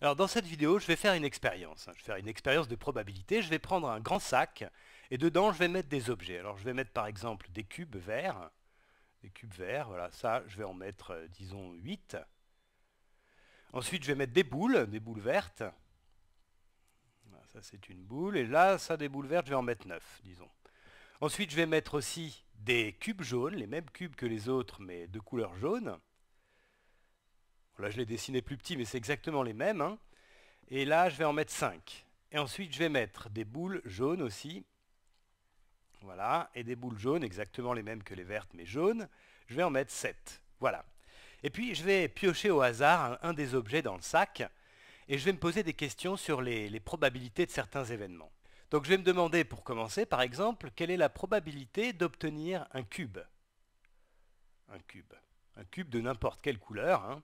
Alors dans cette vidéo, je vais faire une expérience. Hein. Je vais faire une expérience de probabilité. Je vais prendre un grand sac et dedans, je vais mettre des objets. Alors je vais mettre par exemple des cubes verts. Des cubes verts, voilà, ça, je vais en mettre, euh, disons, 8. Ensuite, je vais mettre des boules, des boules vertes. ça, c'est une boule. Et là, ça, des boules vertes, je vais en mettre 9, disons. Ensuite, je vais mettre aussi des cubes jaunes, les mêmes cubes que les autres, mais de couleur jaune je l'ai dessiné plus petit, mais c'est exactement les mêmes. Hein. Et là, je vais en mettre 5. Et ensuite, je vais mettre des boules jaunes aussi. Voilà, et des boules jaunes, exactement les mêmes que les vertes, mais jaunes. Je vais en mettre 7. Voilà. Et puis, je vais piocher au hasard un, des objets dans le sac, et je vais me poser des questions sur les, probabilités de certains événements. Donc, je vais me demander, pour commencer, par exemple, quelle est la probabilité d'obtenir un cube Un cube. Un cube de n'importe quelle couleur, hein.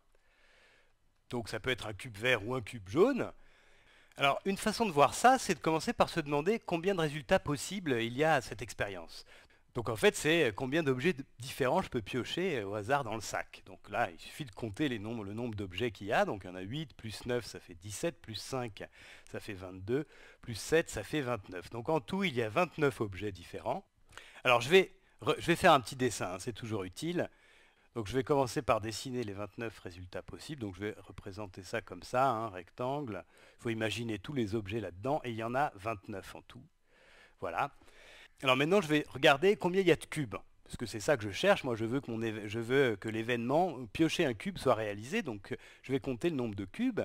Donc ça peut être un cube vert ou un cube jaune. Alors une façon de voir ça, c'est de commencer par se demander combien de résultats possibles il y a à cette expérience. Donc en fait, c'est combien d'objets différents je peux piocher euh, au hasard dans le sac. Donc là, il suffit de compter le nombre d'objets qu'il y a. Donc il y en a 8, plus 9, ça fait 17, plus 5, ça fait 22, plus 7, ça fait 29. Donc en tout, il y a 29 objets différents. Alors je vais, faire un petit dessin, hein, c'est toujours utile. Donc je vais commencer par dessiner les 29 résultats possibles. Donc je vais représenter ça comme ça, un hein, rectangle. Il faut imaginer tous les objets là-dedans et il y en a 29 en tout. Voilà. Alors maintenant je vais regarder combien il y a de cubes. Parce que c'est ça que je cherche. Moi je veux, que, l'événement euh, piocher un cube soit réalisé. Donc je vais compter le nombre de cubes.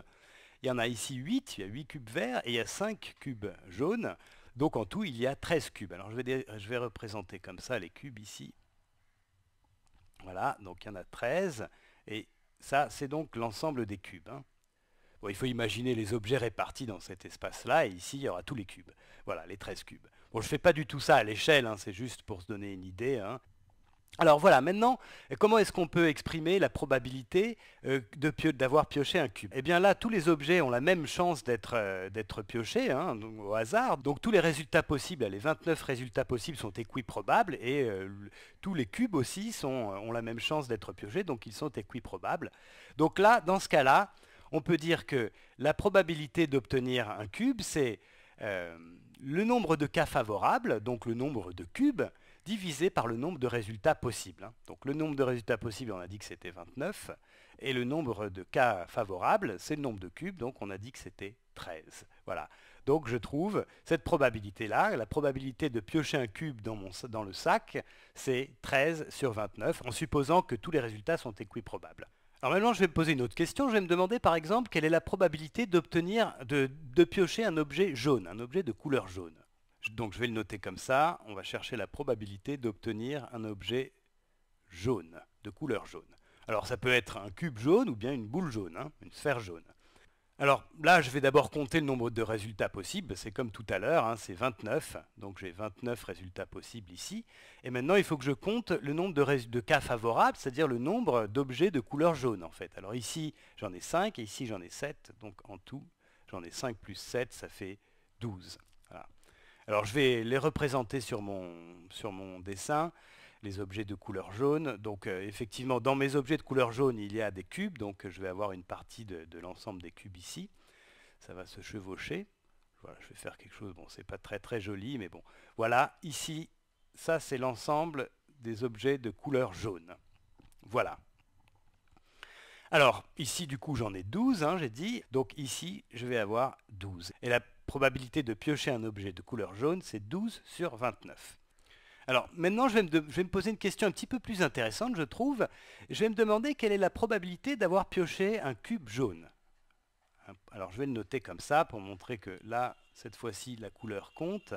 Il y en a ici 8, il y a 8 cubes verts et il y a 5 cubes jaunes. Donc en tout, il y a 13 cubes. Alors je vais représenter comme ça les cubes ici. Voilà, donc il y en a 13. Et ça, c'est donc l'ensemble des cubes. Hein. il faut imaginer les objets répartis dans cet espace-là, et ici, il y aura tous les cubes. Voilà, les 13 cubes. Bon, je ne fais pas du tout ça à l'échelle, hein, c'est juste pour se donner une idée. Hein. Alors voilà, maintenant, comment est-ce qu'on peut exprimer la probabilité euh, d'avoir pioché un cube Eh bien là, tous les objets ont la même chance d'être euh, piochés, hein, au hasard. Donc tous les résultats possibles, les 29 résultats possibles sont équiprobables, et euh, tous les cubes aussi ont la même chance d'être piochés, donc ils sont équiprobables. Donc là, dans ce cas-là, on peut dire que la probabilité d'obtenir un cube, c'est le nombre de cas favorables, donc le nombre de cubes, divisé par le nombre de résultats possibles. Hein. Donc le nombre de résultats possibles, on a dit que c'était 29, et le nombre de cas favorables, c'est le nombre de cubes, donc on a dit que c'était 13. Voilà. Donc je trouve cette probabilité-là, la probabilité de piocher un cube dans, mon, dans le sac, c'est 13 sur 29, en supposant que tous les résultats sont équiprobables. Alors maintenant, je vais me poser une autre question. Je vais me demander par exemple quelle est la probabilité d'obtenir, de piocher un objet jaune, un objet de couleur jaune. Donc je vais le noter comme ça. On va chercher la probabilité d'obtenir un objet jaune, de couleur jaune. Alors ça peut être un cube jaune ou bien une boule jaune, hein, une sphère jaune. Alors là, je vais d'abord compter le nombre de résultats possibles. C'est comme tout à l'heure, hein, c'est 29. Donc j'ai 29 résultats possibles ici. Et maintenant, il faut que je compte le nombre de, de cas favorables, c'est-à-dire le nombre d'objets de couleur jaune en fait. Alors ici, j'en ai 5 et ici, j'en ai 7. Donc en tout, j'en ai 5 plus 7, ça fait 12. Alors je vais les représenter sur mon, dessin, les objets de couleur jaune. Donc euh, effectivement, dans mes objets de couleur jaune, il y a des cubes, donc je vais avoir une partie de, l'ensemble des cubes ici. Ça va se chevaucher. Voilà, je vais faire quelque chose, bon, c'est pas très très joli, mais bon. Voilà, ici, ça c'est l'ensemble des objets de couleur jaune. Voilà. Alors, ici, du coup, j'en ai 12, hein, j'ai dit. Donc ici, je vais avoir 12. Et la probabilité de piocher un objet de couleur jaune, c'est 12 sur 29. Alors maintenant, je vais, me poser une question un petit peu plus intéressante, je trouve. Je vais me demander quelle est la probabilité d'avoir pioché un cube jaune. Alors je vais le noter comme ça pour montrer que là, cette fois-ci, la couleur compte.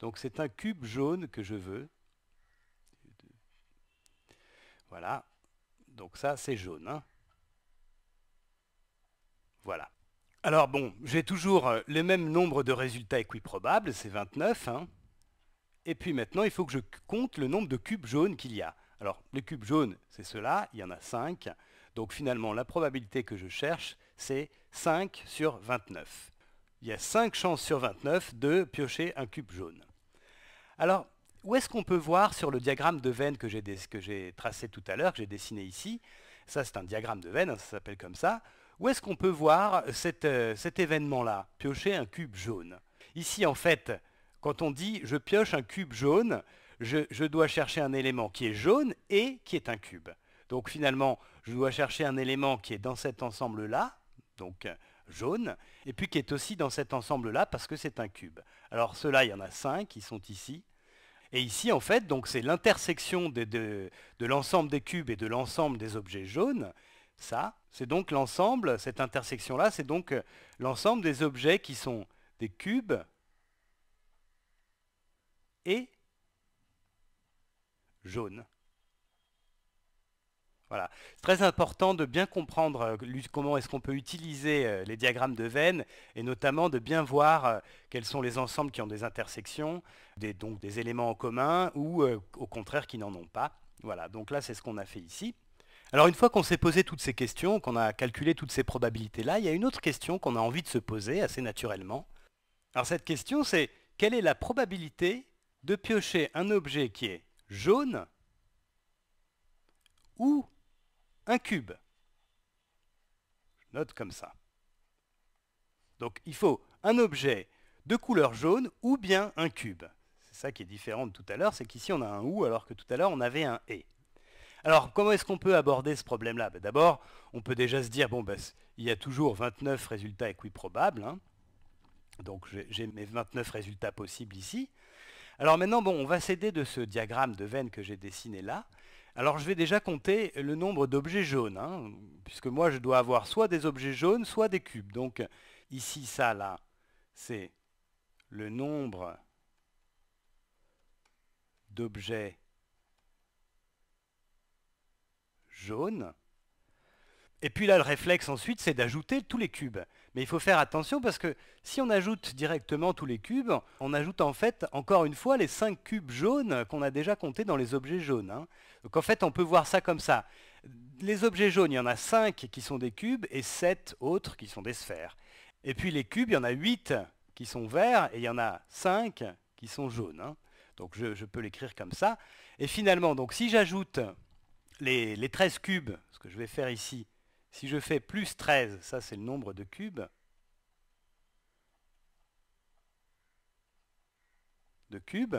Donc c'est un cube jaune que je veux. Voilà. Donc ça, c'est jaune. Hein. voilà. Alors bon, j'ai toujours euh, le même nombre de résultats équiprobables, c'est 29. Hein. Et puis maintenant, il faut que je compte le nombre de cubes jaunes qu'il y a. Alors, les cubes jaunes, c'est cela, il y en a 5. Donc finalement, la probabilité que je cherche, c'est 5 sur 29. Il y a 5 chances sur 29 de piocher un cube jaune. Alors, où est-ce qu'on peut voir sur le diagramme de veine que j'ai tracé tout à l'heure, que j'ai dessiné ici Ça, c'est un diagramme de veine, ça s'appelle comme ça où est-ce qu'on peut voir euh, cet événement-là Piocher un cube jaune. Ici, en fait, quand on dit je pioche un cube jaune, je, dois chercher un élément qui est jaune et qui est un cube. Donc finalement, je dois chercher un élément qui est dans cet ensemble-là, donc euh, jaune, et puis qui est aussi dans cet ensemble-là parce que c'est un cube. Alors ceux-là, il y en a cinq, qui sont ici. Et ici, en fait, donc c'est l'intersection de l'ensemble des cubes et de l'ensemble des objets jaunes ça, c'est donc l'ensemble, cette intersection-là, c'est donc euh, l'ensemble des objets qui sont des cubes et jaunes. Voilà. C'est très important de bien comprendre euh, comment est-ce qu'on peut utiliser euh, les diagrammes de Venn et notamment de bien voir quels sont les ensembles qui ont des intersections, des, donc des éléments en commun ou au contraire qui n'en ont pas. Voilà, donc là c'est ce qu'on a fait ici. Alors une fois qu'on s'est posé toutes ces questions, qu'on a calculé toutes ces probabilités-là, il y a une autre question qu'on a envie de se poser assez naturellement. Alors cette question c'est quelle est la probabilité de piocher un objet qui est jaune ou un cube Je note comme ça. Donc il faut un objet de couleur jaune ou bien un cube. C'est ça qui est différent de tout à l'heure, c'est qu'ici on a un ou alors que tout à l'heure on avait un et. Alors, comment est-ce qu'on peut aborder ce problème-là ben, D'abord, on peut déjà se dire, bon, ben, il y a toujours 29 résultats équiprobables. Hein. Donc, j'ai mes 29 résultats possibles ici. Alors maintenant, bon, on va s'aider de ce diagramme de veine que j'ai dessiné là. Alors je vais déjà compter le nombre d'objets jaunes, hein, puisque moi je dois avoir soit des objets jaunes, soit des cubes. Donc ici, ça, là, c'est le nombre d'objets jaune. Et puis là, le réflexe ensuite, c'est d'ajouter tous les cubes. Mais il faut faire attention parce que si on ajoute directement tous les cubes, on ajoute en fait, encore une fois, les 5 cubes jaunes qu'on a déjà comptés dans les objets jaunes. Hein. Donc en fait, on peut voir ça comme ça. Les objets jaunes, il y en a 5 qui sont des cubes et 7 autres qui sont des sphères. Et puis les cubes, il y en a 8 qui sont verts et il y en a 5 qui sont jaunes. Hein. Donc je, je peux l'écrire comme ça. Et finalement, donc si j'ajoute les, 13 cubes, ce que je vais faire ici, si je fais plus 13, ça c'est le nombre de cubes, de cubes.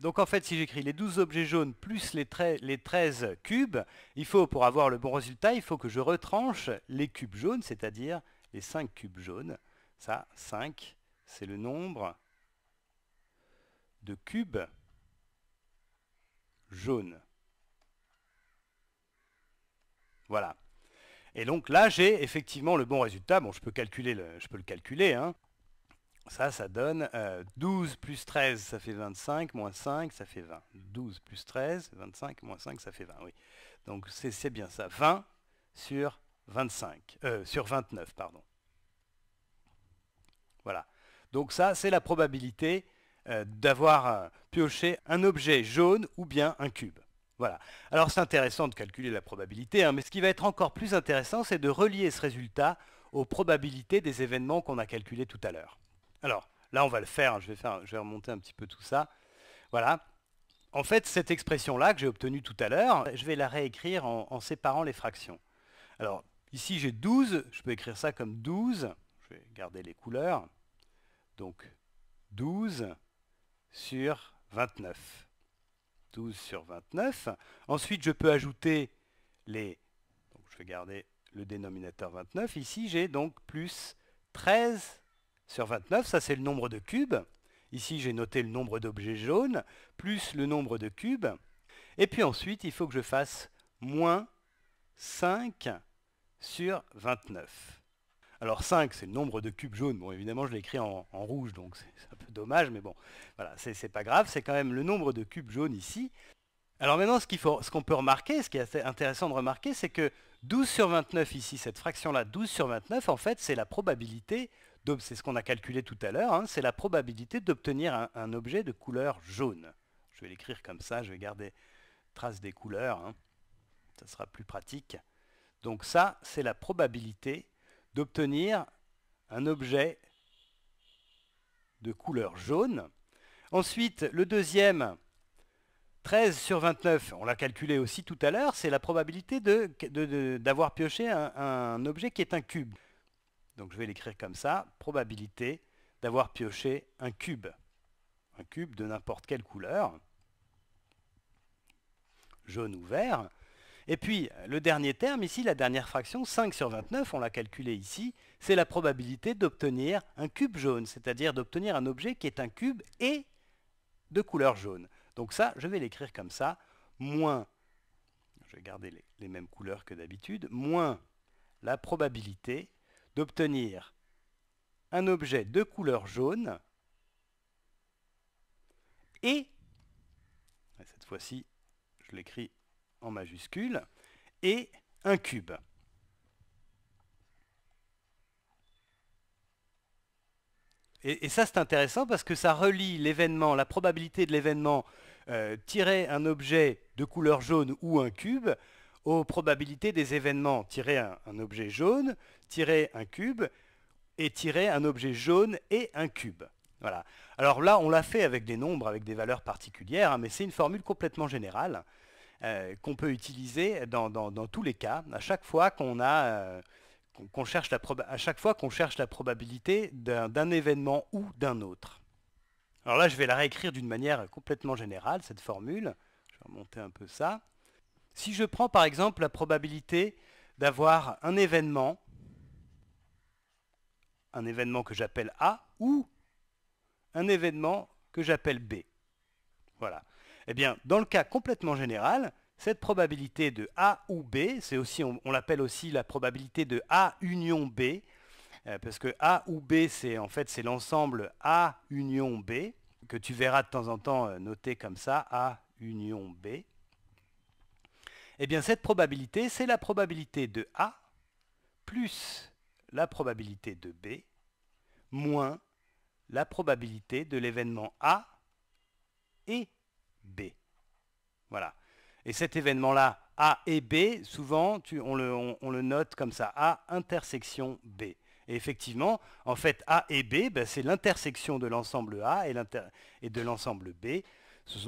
Donc en fait, si j'écris les 12 objets jaunes plus les, les 13 cubes, il faut, pour avoir le bon résultat, il faut que je retranche les cubes jaunes, c'est-à-dire les 5 cubes jaunes. Ça, 5, c'est le nombre de cubes jaunes. Voilà. Et donc là, j'ai effectivement le bon résultat. Bon, je peux, calculer le, je peux le calculer. Hein. Ça, ça donne 12 euh, plus 13, ça fait 25, moins 5, ça fait 20. 12 plus 13, 25, moins 5, ça fait 20, oui. Donc c'est bien ça. 20 sur 25, euh, sur 29, pardon. Voilà. Donc ça, c'est la probabilité euh, d'avoir pioché un objet jaune ou bien un cube. Voilà. Alors c'est intéressant de calculer la probabilité, hein, mais ce qui va être encore plus intéressant, c'est de relier ce résultat aux probabilités des événements qu'on a calculés tout à l'heure. Alors là, on va le hein, faire, je, vais remonter un petit peu tout ça. Voilà. En fait, cette expression-là que j'ai obtenue tout à l'heure, je vais la réécrire en, en, séparant les fractions. Alors, ici j'ai 12, je peux écrire ça comme 12, je vais garder les couleurs, donc 12 sur 29. 12 sur 29. Ensuite, je peux ajouter les... Donc, je vais garder le dénominateur 29. Ici, j'ai donc plus 13 sur 29. Ça, c'est le nombre de cubes. Ici, j'ai noté le nombre d'objets jaunes, plus le nombre de cubes. Et puis ensuite, il faut que je fasse moins 5 sur 29. Alors 5, c'est le nombre de cubes jaunes. Bon, évidemment, je l'écris en, en rouge, donc ça dommage, mais bon, voilà, c'est pas grave, c'est quand même le nombre de cubes jaunes ici. Alors maintenant, ce qu'on peut remarquer, ce qui est intéressant de remarquer, c'est que 12 sur 29 ici, cette fraction-là, 12 sur 29, en fait, c'est la probabilité, c'est ce qu'on a calculé tout à l'heure, hein, c'est la probabilité d'obtenir un, objet de couleur jaune. Je vais l'écrire comme ça, je vais garder trace des couleurs, hein. ça sera plus pratique. Donc ça, c'est la probabilité d'obtenir un objet de couleur jaune. Ensuite, le deuxième, 13 sur 29, on l'a calculé aussi tout à l'heure, c'est la probabilité d'avoir pioché un, un objet qui est un cube. Donc je vais l'écrire comme ça, probabilité d'avoir pioché un cube. Un cube de n'importe quelle couleur, jaune ou vert. Et puis, le dernier terme ici, la dernière fraction, 5 sur 29, on l'a calculé ici, c'est la probabilité d'obtenir un cube jaune, c'est-à-dire d'obtenir un objet qui est un cube et de couleur jaune. Donc ça, je vais l'écrire comme ça, moins, je vais garder les, mêmes couleurs que d'habitude, moins la probabilité d'obtenir un objet de couleur jaune et, cette fois-ci, je l'écris en majuscule, et un cube. Et, ça, c'est intéressant parce que ça relie l'événement, la probabilité de l'événement euh, tirer un objet de couleur jaune ou un cube aux probabilités des événements tirer un, objet jaune, tirer un cube et tirer un objet jaune et un cube. Voilà. Alors là, on l'a fait avec des nombres, avec des valeurs particulières, hein, mais c'est une formule complètement générale. Euh, qu'on peut utiliser dans, tous les cas, à chaque fois qu'on euh, qu'on cherche la à chaque fois qu'on cherche la probabilité d'un événement ou d'un autre. Alors là, je vais la réécrire d'une manière complètement générale, cette formule. Je vais remonter un peu ça. Si je prends par exemple la probabilité d'avoir un événement, un événement que j'appelle A ou un événement que j'appelle B. Voilà. Eh bien, dans le cas complètement général, cette probabilité de A ou B, c'est aussi, on, l'appelle aussi la probabilité de A union B, euh, parce que A ou B, c'est en fait c'est l'ensemble A union B, que tu verras de temps en temps euh, noté comme ça, A union B. Eh bien, cette probabilité, c'est la probabilité de A plus la probabilité de B moins la probabilité de l'événement A et voilà. Et cet événement-là, A et B, souvent, on, le, note comme ça, A intersection B. Et effectivement, en fait, A et B, ben, c'est l'intersection de l'ensemble A et, de l'ensemble B.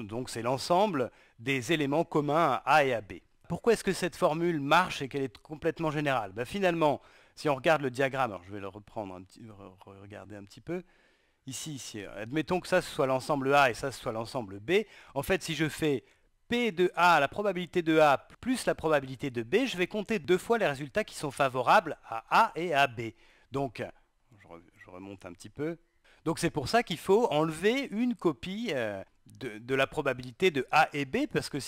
donc c'est l'ensemble des éléments communs à A et à B. Pourquoi est-ce que cette formule marche et qu'elle est complètement générale ben, Finalement, si on regarde le diagramme, je vais le reprendre, regarder un petit peu, ici, admettons que ça soit l'ensemble A et ça soit l'ensemble B, en fait si je fais P de A, la probabilité de A plus la probabilité de B, je vais compter deux fois les résultats qui sont favorables à A et à B. Donc, je remonte un petit peu. Donc c'est pour ça qu'il faut enlever une copie euh, de, la probabilité de A et B, parce que,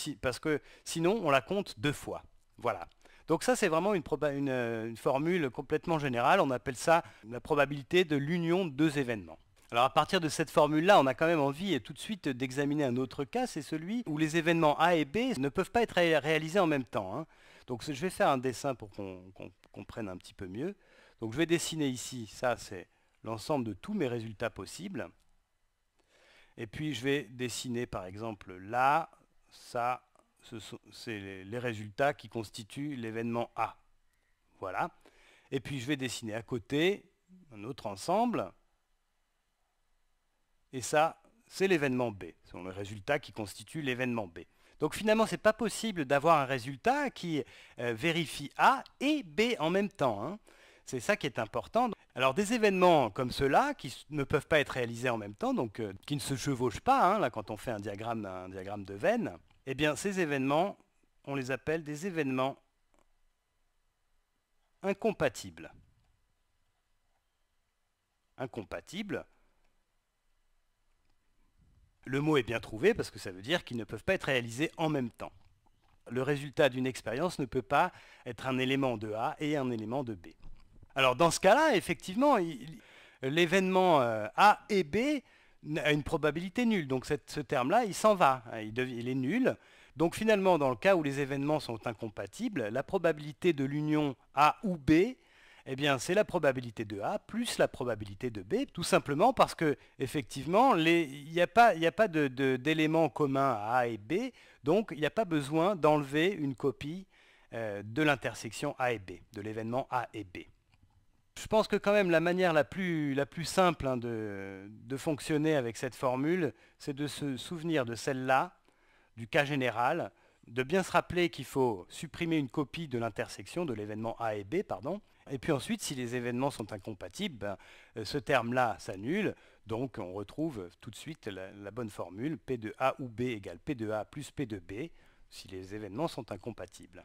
sinon on la compte deux fois. Voilà. Donc ça, c'est vraiment une, euh, formule complètement générale. On appelle ça la probabilité de l'union de deux événements. Alors à partir de cette formule-là, on a quand même envie tout de suite d'examiner un autre cas, c'est celui où les événements A et B ne peuvent pas être réalisés en même temps. Hein. Donc je vais faire un dessin pour qu'on comprenne un petit peu mieux. Donc je vais dessiner ici, ça c'est l'ensemble de tous mes résultats possibles. Et puis je vais dessiner par exemple là, ça, c'est ce les, les résultats qui constituent l'événement A. Voilà. Et puis je vais dessiner à côté un autre ensemble et ça, c'est l'événement B. C'est le résultat qui constitue l'événement B. Donc finalement, ce n'est pas possible d'avoir un résultat qui euh, vérifie A et B en même temps. Hein. C'est ça qui est important. Alors des événements comme ceux-là, qui ne peuvent pas être réalisés en même temps, donc euh, qui ne se chevauchent pas, hein, là, quand on fait un diagramme, un diagramme de veine, eh bien ces événements, on les appelle des événements incompatibles. Incompatibles, le mot est bien trouvé parce que ça veut dire qu'ils ne peuvent pas être réalisés en même temps. Le résultat d'une expérience ne peut pas être un élément de A et un élément de B. Alors dans ce cas-là, effectivement, l'événement euh, A et B a une probabilité nulle. Donc ce terme-là, il s'en va, hein, il, il est nul. Donc finalement, dans le cas où les événements sont incompatibles, la probabilité de l'union A ou B eh bien, c'est la probabilité de A plus la probabilité de B, tout simplement parce que, effectivement, il n'y a pas, d'éléments communs à A et B, donc il n'y a pas besoin d'enlever une copie euh, de l'intersection A et B, de l'événement A et B. Je pense que quand même la manière la plus, simple hein, de, de fonctionner avec cette formule, c'est de se souvenir de celle-là, du cas général, de bien se rappeler qu'il faut supprimer une copie de l'intersection de l'événement A et B, pardon, et puis ensuite, si les événements sont incompatibles, ben, euh, ce terme-là s'annule. Donc on retrouve tout de suite la, bonne formule P de A ou B égale P de A plus P de B si les événements sont incompatibles.